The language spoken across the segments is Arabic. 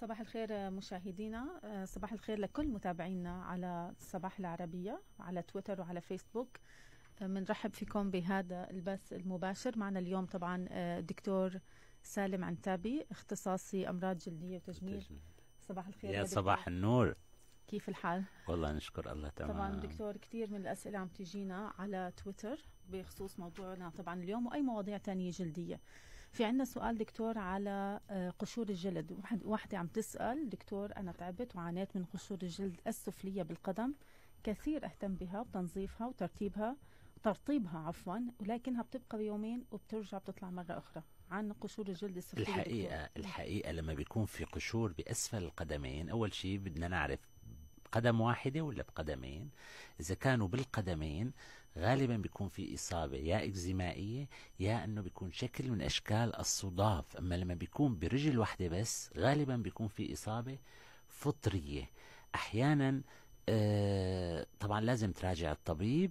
صباح الخير آه، مشاهدينا آه، صباح الخير لكل متابعينا على صباح العربية على تويتر وعلى فيسبوك بنرحب آه، فيكم بهذا البث المباشر معنا اليوم طبعا دكتور سالم عنتابي اختصاصي أمراض جلدية وتجميل صباح الخير يا دكتور. صباح النور كيف الحال؟ والله نشكر الله تمام طبعا دكتور كثير من الأسئلة عم تجينا على تويتر بخصوص موضوعنا طبعا اليوم وأي مواضيع تانية جلدية في عندنا سؤال دكتور على آه، قشور الجلد واحدة عم تسأل دكتور أنا تعبت وعانيت من قشور الجلد السفلية بالقدم كثير أهتم بها وتنظيفها وترتيبها ترطيبها عفوا ولكنها بتبقى بيومين وبترجع بتطلع مرة أخرى عن قشور الجلد السفلي الحقيقة دكتور. الحقيقة لما بيكون في قشور بأسفل القدمين أول شيء بدنا نعرف قدم واحدة ولا بقدمين إذا كانوا بالقدمين غالبا بيكون في إصابة يا إكزيمائية يا أنه بيكون شكل من أشكال الصداف أما لما بيكون برجل واحدة بس غالبا بيكون في إصابة فطرية أحيانا آه طبعا لازم تراجع الطبيب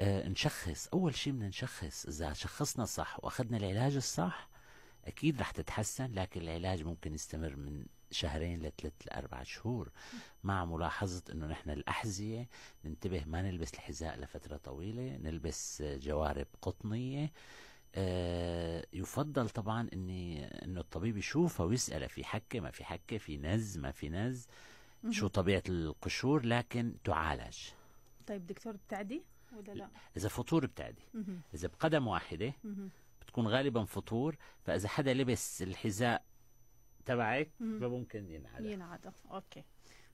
آه نشخص أول شيء بدنا نشخص إذا شخصنا صح وأخذنا العلاج الصح أكيد رح تتحسن لكن العلاج ممكن يستمر من شهرين لثلاث لأربع شهور مع ملاحظة أنه نحن الأحذية ننتبه ما نلبس الحذاء لفترة طويلة نلبس جوارب قطنية آه، يفضل طبعا اني انه الطبيب يشوفها ويساله في حكه ما في حكه في نز ما في نز شو طبيعه القشور لكن تعالج طيب دكتور بتعدي ولا لا اذا فطور بتعدي اذا بقدم واحده بتكون غالبا فطور فاذا حدا لبس الحذاء تبعك فممكن ينعدم ينعدم اوكي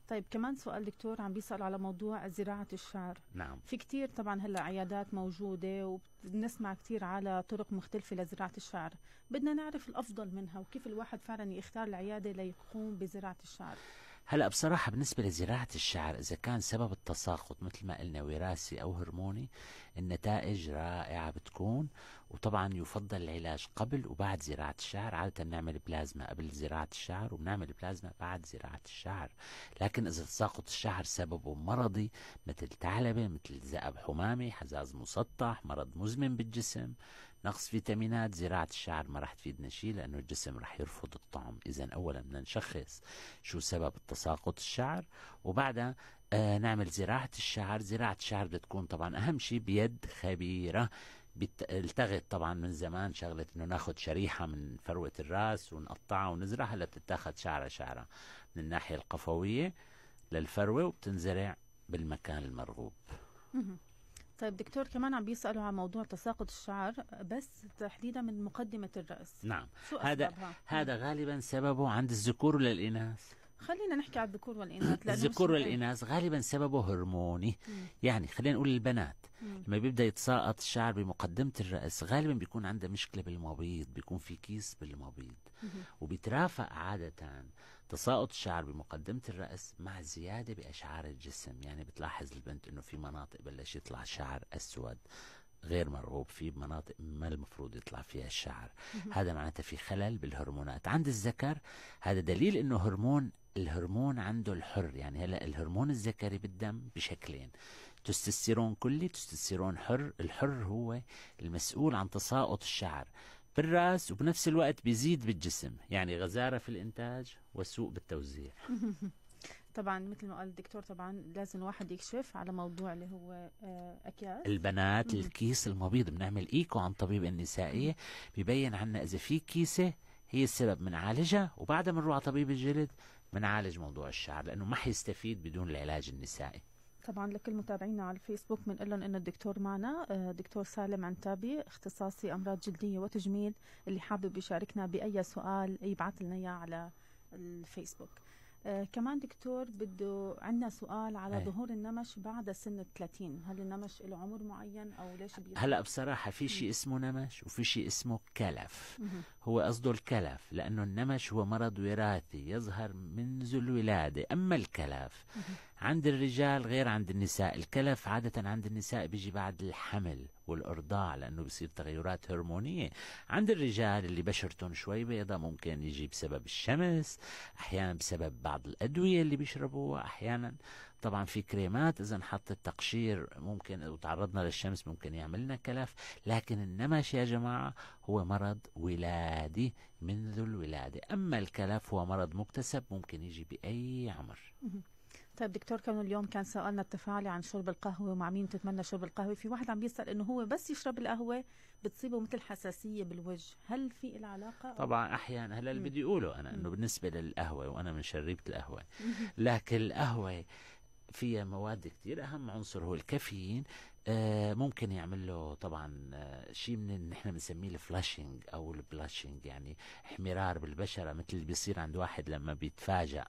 طيب كمان سؤال دكتور عم بيسأل على موضوع زراعة الشعر نعم في كثير طبعا هلا عيادات موجودة وبنسمع كثير على طرق مختلفة لزراعة الشعر بدنا نعرف الأفضل منها وكيف الواحد فعلا يختار العيادة ليقوم بزراعة الشعر هلا بصراحة بالنسبة لزراعة الشعر إذا كان سبب التساقط مثل ما قلنا وراثي أو هرموني النتائج رائعة بتكون وطبعا يفضل العلاج قبل وبعد زراعة الشعر عادة بنعمل بلازما قبل زراعة الشعر وبنعمل بلازما بعد زراعة الشعر لكن إذا تساقط الشعر سببه مرضي مثل ثعلبة مثل ذئب حمامي حزاز مسطح مرض مزمن بالجسم نقص فيتامينات زراعة الشعر ما راح تفيدنا شيء لأنه الجسم راح يرفض الطعم إذا أولا بدنا نشخص شو سبب تساقط الشعر وبعدها آه نعمل زراعة الشعر زراعة الشعر بتكون طبعا أهم شيء بيد خبيرة التغت طبعا من زمان شغلة انه ناخد شريحة من فروة الراس ونقطعها ونزرعها لتتاخد شعرة شعرة من الناحية القفوية للفروة وبتنزرع بالمكان المرغوب طيب دكتور كمان عم بيسالوا عن موضوع تساقط الشعر بس تحديدا من مقدمه الراس نعم هذا هذا نعم. غالبا سببه عند الذكور للاناث خلينا نحكي على الذكور والإناث الذكور والإناث غالبا سببه هرموني مم. يعني خلينا نقول البنات مم. لما بيبدأ يتساقط الشعر بمقدمة الرأس غالبا بيكون عنده مشكلة بالمبيض بيكون في كيس بالمبيض وبيترافق عادة تساقط الشعر بمقدمة الرأس مع زيادة بأشعار الجسم يعني بتلاحظ البنت أنه في مناطق بلش يطلع شعر أسود غير مرغوب فيه بمناطق ما المفروض يطلع فيها الشعر هذا معناته في خلل بالهرمونات عند الذكر هذا دليل انه هرمون الهرمون عنده الحر يعني هلا الهرمون الذكري بالدم بشكلين تستوستيرون كلي تستوستيرون حر الحر هو المسؤول عن تساقط الشعر بالراس وبنفس الوقت بيزيد بالجسم يعني غزارة في الإنتاج وسوء بالتوزيع طبعا مثل ما قال الدكتور طبعا لازم الواحد يكشف على موضوع اللي هو آه، اكياس البنات الكيس المبيض بنعمل ايكو عن طبيب النسائيه ببين عنا اذا في كيسه هي السبب بنعالجها وبعدها بنروح على طبيب الجلد بنعالج موضوع الشعر لانه ما حيستفيد بدون العلاج النسائي طبعا لكل متابعينا على الفيسبوك بنقول لهم انه الدكتور معنا آه، دكتور سالم عنتابي اختصاصي امراض جلديه وتجميل اللي حابب يشاركنا باي سؤال يبعث لنا اياه على الفيسبوك آه كمان دكتور بده عندنا سؤال على أيه. ظهور النمش بعد سن ال 30 هل النمش له عمر معين او ليش بيطلع؟ هلا بصراحه في شيء اسمه نمش وفي شيء اسمه كلف هو قصده الكلف لانه النمش هو مرض وراثي يظهر منذ الولاده اما الكلف عند الرجال غير عند النساء الكلف عادة عند النساء بيجي بعد الحمل والارضاع لانه بصير تغيرات هرمونيه عند الرجال اللي بشرتهم شوي بيضاء ممكن يجي بسبب الشمس احيانا بسبب بعض الادويه اللي بيشربوها احيانا طبعا في كريمات اذا انحطت تقشير ممكن وتعرضنا للشمس ممكن يعمل لنا كلف لكن النمش يا جماعه هو مرض ولادي منذ الولاده اما الكلف هو مرض مكتسب ممكن يجي باي عمر طيب دكتور كانوا اليوم كان سؤالنا التفاعلي عن شرب القهوه ومع مين تتمنى شرب القهوه في واحد عم بيسال انه هو بس يشرب القهوه بتصيبه مثل حساسيه بالوجه هل في العلاقه طبعا احيانا هلا اللي بدي اقوله انا انه بالنسبه للقهوه وانا من شريبه القهوه لكن القهوه فيها مواد كثير اهم عنصر هو الكافيين آه، ممكن يعمل له طبعا آه، شيء من نحن احنا بنسميه الفلاشنج او البلاشنج يعني احمرار بالبشره مثل اللي بيصير عند واحد لما بيتفاجأ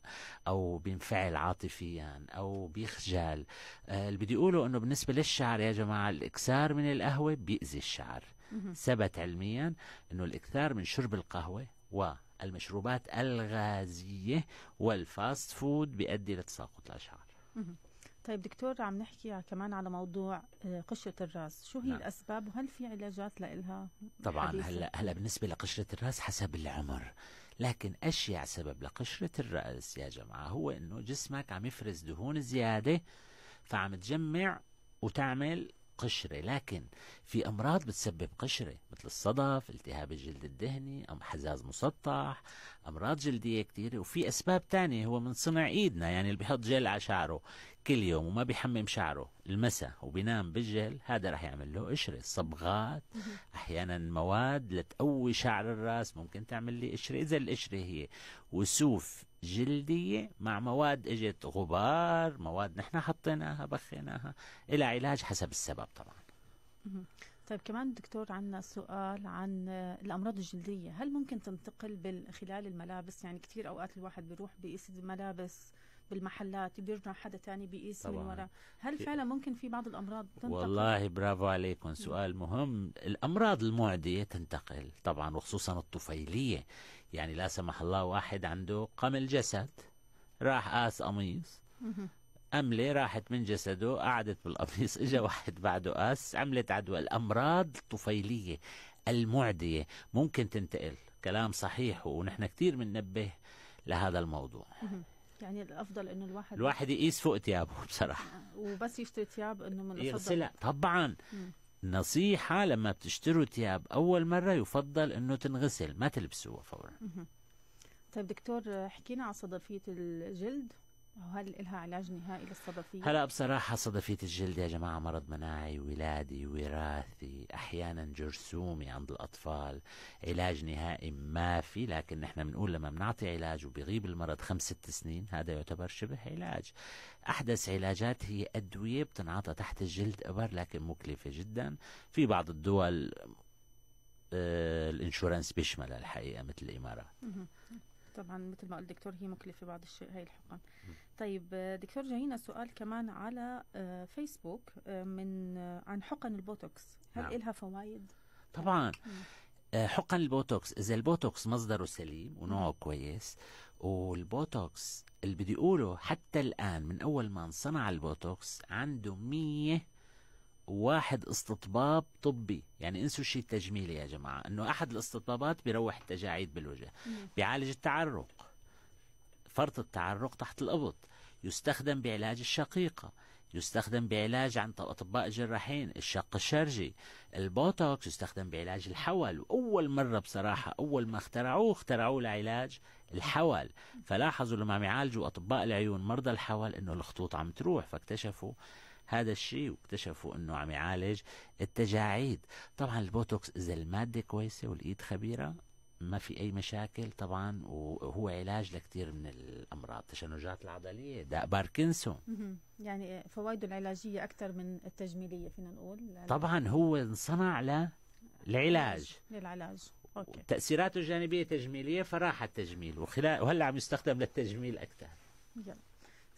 او بينفعل عاطفيا او بيخجل آه، اللي بدي اقوله انه بالنسبه للشعر يا جماعه الاكثار من القهوه بيأذي الشعر ثبت علميا انه الاكثار من شرب القهوه و المشروبات الغازية والفاست فود بيؤدي لتساقط الأشعار طيب دكتور عم نحكي كمان على موضوع آه، قشرة الراس شو هي نعم. الأسباب وهل في علاجات لإلها طبعا هلا هلا بالنسبة لقشرة الراس حسب العمر لكن أشيع سبب لقشرة الرأس يا جماعة هو إنه جسمك عم يفرز دهون زيادة فعم تجمع وتعمل قشرة لكن في أمراض بتسبب قشرة مثل الصدف التهاب الجلد الدهني أم حزاز مسطح أمراض جلدية كثيره وفي أسباب تانية هو من صنع إيدنا يعني اللي بيحط جل على شعره كل يوم وما بيحمم شعره المساء وبينام بالجل هذا رح يعمل له قشرة صبغات أحيانا مواد لتقوي شعر الراس ممكن تعمل لي قشرة إذا القشرة هي وسوف جلدية مع مواد اجت غبار مواد نحن حطيناها بخيناها إلى علاج حسب السبب طبعا طيب كمان دكتور عندنا سؤال عن الامراض الجلديه هل ممكن تنتقل خلال الملابس يعني كثير اوقات الواحد بيروح بيقيس الملابس بالمحلات بيرجع حدا تاني بيقيس من ورا هل فعلا ممكن في بعض الامراض تنتقل والله برافو عليكم سؤال مهم الامراض المعديه تنتقل طبعا وخصوصا الطفيليه يعني لا سمح الله واحد عنده قمل جسد راح قاس قميص أملي راحت من جسده قعدت بالقميص إجا واحد بعده قاس عملت عدوى الأمراض الطفيلية المعدية ممكن تنتقل كلام صحيح ونحن كثير بننبه لهذا الموضوع يعني الافضل انه الواحد الواحد يقيس فوق ثيابه بصراحه وبس يشتري ثياب انه من يغسلها طبعا مم. نصيحة لما بتشتروا ثياب أول مرة يفضل أنه تنغسل ما تلبسوها فورا طيب دكتور حكينا عن صدفية الجلد وهل لها علاج نهائي للصدفية؟ هلا بصراحة صدفية الجلد يا جماعة مرض مناعي ولادي وراثي أحيانا جرثومي عند الأطفال علاج نهائي ما في لكن نحن بنقول لما بنعطي علاج وبيغيب المرض خمس ست سنين هذا يعتبر شبه علاج أحدث علاجات هي أدوية بتنعطى تحت الجلد إبر لكن مكلفة جدا في بعض الدول آه، الانشورانس بيشملها الحقيقة مثل الإمارات طبعا مثل ما قلت دكتور هي مكلفه بعض الشيء هاي الحقن طيب آه، دكتور جاينا سؤال كمان على آه، فيسبوك آه، من عن حقن البوتوكس هل نعم. لها فوائد طبعا حقن البوتوكس اذا البوتوكس مصدره سليم ونوعه كويس والبوتوكس اللي بدي اقوله حتى الان من اول ما انصنع البوتوكس عنده 100 واحد استطباب طبي يعني انسوا الشيء التجميلي يا جماعة انه احد الاستطبابات بيروح التجاعيد بالوجه بيعالج التعرق فرط التعرق تحت القبط يستخدم بعلاج الشقيقة يستخدم بعلاج عن أطباء جراحين الشق الشرجي البوتوكس يستخدم بعلاج الحول وأول مرة بصراحة أول ما اخترعوه اخترعوه لعلاج الحول فلاحظوا لما يعالجوا أطباء العيون مرضى الحول أنه الخطوط عم تروح فاكتشفوا هذا الشيء واكتشفوا انه عم يعالج التجاعيد طبعا البوتوكس اذا الماده كويسه والايد خبيره ما في اي مشاكل طبعا وهو علاج لكثير من الامراض تشنجات العضليه داء باركنسون يعني فوائده العلاجيه اكثر من التجميليه فينا نقول طبعا هو انصنع للعلاج للعلاج اوكي تاثيراته الجانبيه تجميليه فراح التجميل وخلال وهلا عم يستخدم للتجميل اكثر يلا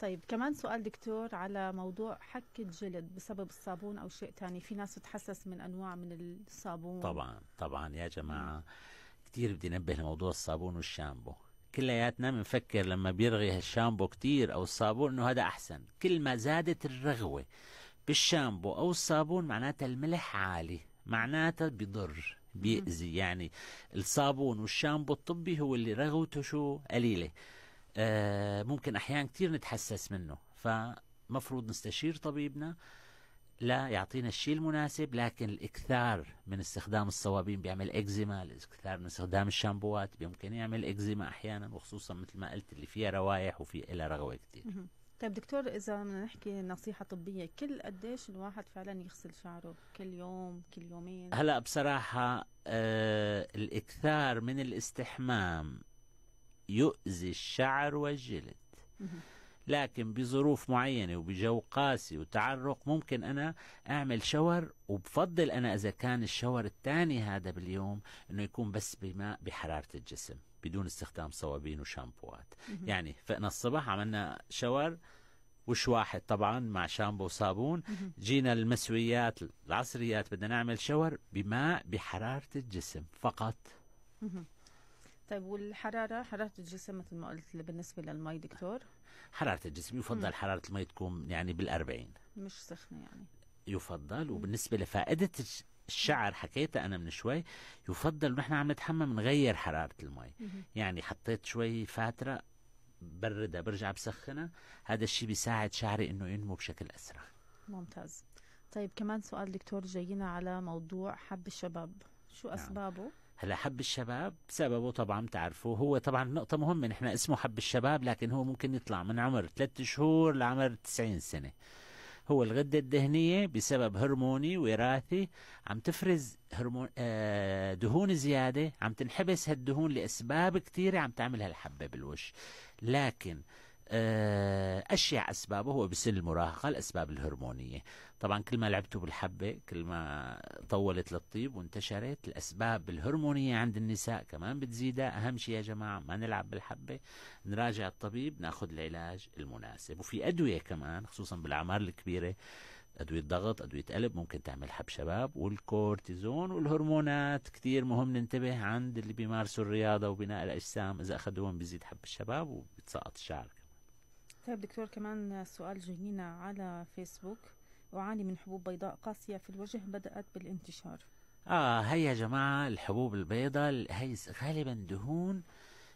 طيب كمان سؤال دكتور على موضوع حك الجلد بسبب الصابون او شيء ثاني في ناس تتحسس من انواع من الصابون طبعا طبعا يا جماعه كثير بدي انبه لموضوع الصابون والشامبو كلياتنا بنفكر لما بيرغي الشامبو كثير او الصابون انه هذا احسن كل ما زادت الرغوه بالشامبو او الصابون معناتها الملح عالي معناتها بضر بيأذي يعني الصابون والشامبو الطبي هو اللي رغوته شو قليله آه، ممكن احيانا كثير نتحسس منه فمفروض نستشير طبيبنا لا يعطينا الشيء المناسب لكن الاكثار من استخدام الصوابين بيعمل اكزيما الاكثار من استخدام الشامبوات ممكن يعمل اكزيما احيانا وخصوصا مثل ما قلت اللي فيها روايح وفي لها رغوه كثير طيب دكتور اذا بدنا نحكي نصيحه طبيه كل قديش الواحد فعلا يغسل شعره كل يوم كل يومين هلا بصراحه آه الاكثار من الاستحمام يؤذي الشعر والجلد لكن بظروف معينة وبجو قاسي وتعرق ممكن أنا أعمل شاور وبفضل أنا إذا كان الشاور الثاني هذا باليوم أنه يكون بس بماء بحرارة الجسم بدون استخدام صوابين وشامبوات يعني فقنا الصبح عملنا شاور وش واحد طبعا مع شامبو وصابون جينا المسويات العصريات بدنا نعمل شاور بماء بحرارة الجسم فقط طيب والحراره حراره الجسم مثل ما قلت بالنسبه للمي دكتور حراره الجسم يفضل مم. حراره المي تكون يعني بال40 مش سخنه يعني يفضل مم. وبالنسبه لفائده الشعر حكيتها انا من شوي يفضل ونحن عم نتحمم نغير حراره المي مم. يعني حطيت شوي فاتره بردها برجع بسخنها هذا الشيء بيساعد شعري انه ينمو بشكل اسرع ممتاز طيب كمان سؤال دكتور جاينا على موضوع حب الشباب شو نعم. اسبابه هلا حب الشباب سببه طبعا بتعرفوا هو طبعا نقطة مهمة نحن اسمه حب الشباب لكن هو ممكن يطلع من عمر ثلاث شهور لعمر 90 سنة هو الغدة الدهنية بسبب هرموني وراثي عم تفرز هرمون آه، دهون زيادة عم تنحبس هالدهون لأسباب كثيرة عم تعمل هالحبة بالوش لكن آه، أشيع أسبابه هو بسن المراهقة الأسباب الهرمونية طبعا كل ما لعبتوا بالحبة كل ما طولت للطيب وانتشرت الأسباب الهرمونية عند النساء كمان بتزيد أهم شيء يا جماعة ما نلعب بالحبة نراجع الطبيب ناخذ العلاج المناسب وفي أدوية كمان خصوصا بالأعمار الكبيرة أدوية ضغط أدوية قلب ممكن تعمل حب شباب والكورتيزون والهرمونات كثير مهم ننتبه عند اللي بيمارسوا الرياضة وبناء الأجسام إذا أخذوهم بيزيد حب الشباب وبتسقط الشعر طيب دكتور كمان سؤال جايينا على فيسبوك أعاني من حبوب بيضاء قاسية في الوجه بدأت بالانتشار آه هي يا جماعة الحبوب البيضاء هي غالبا دهون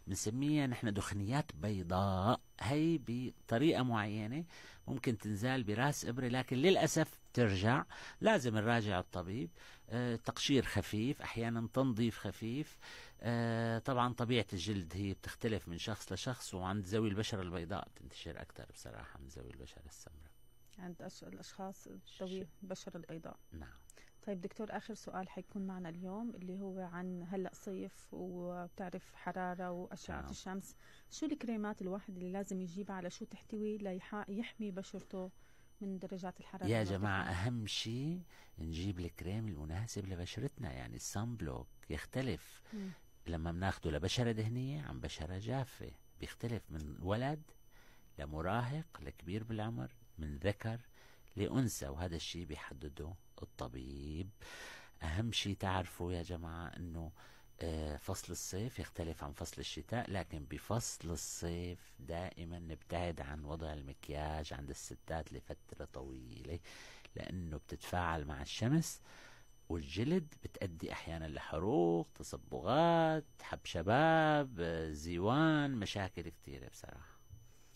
بنسميها نحن دخنيات بيضاء هي بطريقة معينة ممكن تنزال براس إبرة لكن للأسف ترجع لازم نراجع الطبيب آه تقشير خفيف أحيانا تنظيف خفيف آه طبعا طبيعة الجلد هي بتختلف من شخص لشخص وعند ذوي البشرة البيضاء بتنتشر أكثر بصراحة من ذوي البشرة السمراء عند الأشخاص ذوي البشرة البيضاء نعم طيب دكتور آخر سؤال حيكون معنا اليوم اللي هو عن هلأ صيف وبتعرف حرارة وأشعة نعم. الشمس شو الكريمات الواحد اللي لازم يجيبها على شو تحتوي ليحمي بشرته من درجات الحرارة يا جماعة أهم شيء نجيب الكريم المناسب لبشرتنا يعني السان بلوك يختلف مم. لما بناخده لبشرة دهنية عن بشرة جافة بيختلف من ولد لمراهق لكبير بالعمر من ذكر لأنثى وهذا الشيء بيحدده الطبيب أهم شيء تعرفوا يا جماعة أنه آه، فصل الصيف يختلف عن فصل الشتاء لكن بفصل الصيف دائما نبتعد عن وضع المكياج عند الستات لفترة طويلة لأنه بتتفاعل مع الشمس والجلد بتأدي أحيانا لحروق تصبغات حب شباب زيوان مشاكل كثيرة بصراحة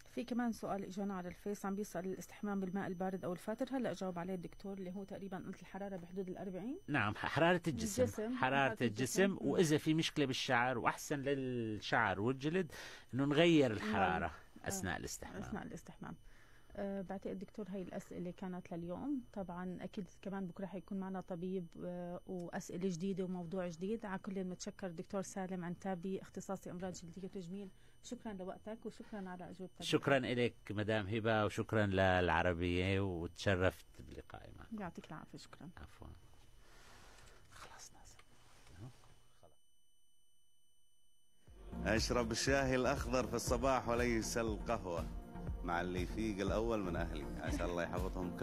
في كمان سؤال اجانا على الفيس عم بيسال الاستحمام بالماء البارد او الفاتر هلا جاوب عليه الدكتور اللي هو تقريبا قلت الحراره بحدود ال40 نعم حراره الجسم, الجسم. حراره الجسم, الجسم. واذا في مشكله بالشعر واحسن للشعر والجلد انه نغير نعم. الحراره آه. اثناء الاستحمام اثناء الاستحمام آه، بعتقد دكتور هاي الأسئلة كانت لليوم طبعا أكيد كمان بكرة حيكون معنا طبيب آه، وأسئلة جديدة وموضوع جديد على كل متشكر دكتور سالم عنتابي اختصاصي أمراض جلدية وتجميل شكرا لوقتك وشكرا على أجوبتك شكرا لك مدام هبة وشكرا للعربية وتشرفت بلقائي معك يعطيك العافية شكرا عفوا أشرب الشاهي الأخضر في الصباح وليس القهوة مع اللي يفيق الأول من أهلي عسى الله يحفظهم كلهم